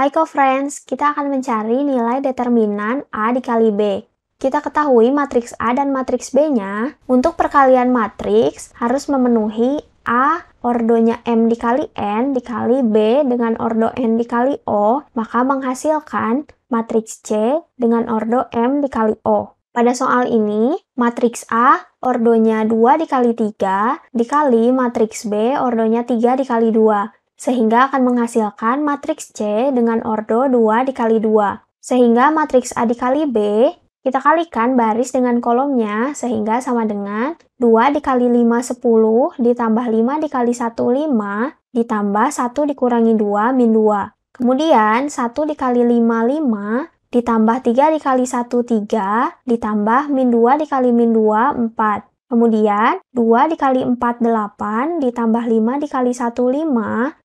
Hai co-friends, kita akan mencari nilai determinan A dikali B. Kita ketahui matriks A dan matriks B-nya, untuk perkalian matriks harus memenuhi A ordonya M dikali N dikali B dengan ordo N dikali O, maka menghasilkan matriks C dengan ordo M dikali O. Pada soal ini, matriks A ordonya 2 dikali 3 dikali matriks B ordonya 3 dikali 2 sehingga akan menghasilkan matriks C dengan ordo 2 dikali 2. Sehingga matriks A dikali B, kita kalikan baris dengan kolomnya, sehingga sama dengan 2 dikali 5, 10, ditambah 5 dikali 1, 5, ditambah 1 dikurangi 2, min 2. Kemudian 1 dikali 5, 5, ditambah 3 dikali 1, 3, ditambah min 2 dikali min 2, 4. Kemudian 2 dikali 4, 8 ditambah 5 dikali 1, 5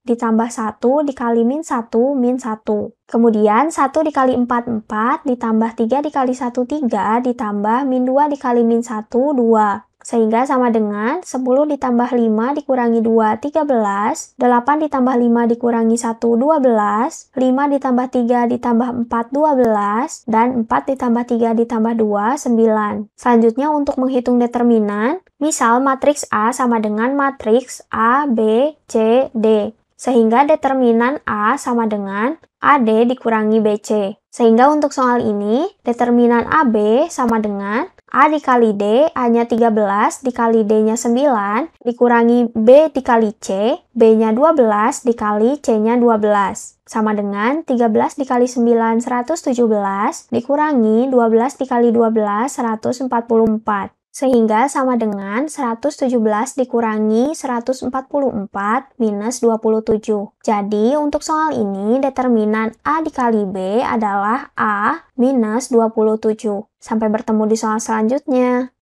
ditambah 1 dikali min 1, min 1. Kemudian 1 dikali 4, 4 ditambah 3 dikali 1, 3 ditambah min 2 dikali min 1, 2. Sehingga sama dengan 10 ditambah 5 dikurangi 2, 13. 8 ditambah 5 dikurangi 1, 12. 5 ditambah 3 ditambah 4, 12. Dan 4 ditambah 3 ditambah 2, 9. Selanjutnya untuk menghitung determinan, misal matriks A sama dengan matriks A, B, C, D. Sehingga determinan A sama dengan AD dikurangi BC. Sehingga untuk soal ini, determinan AB sama dengan A dikali D, A-nya 13 dikali D-nya 9, dikurangi B dikali C, B-nya 12 dikali C-nya 12. Sama dengan 13 dikali 9, 117, dikurangi 12 dikali 12, 144. Sehingga sama dengan 117 dikurangi 144 minus 27. Jadi untuk soal ini determinan A dikali B adalah A minus 27. Sampai bertemu di soal selanjutnya.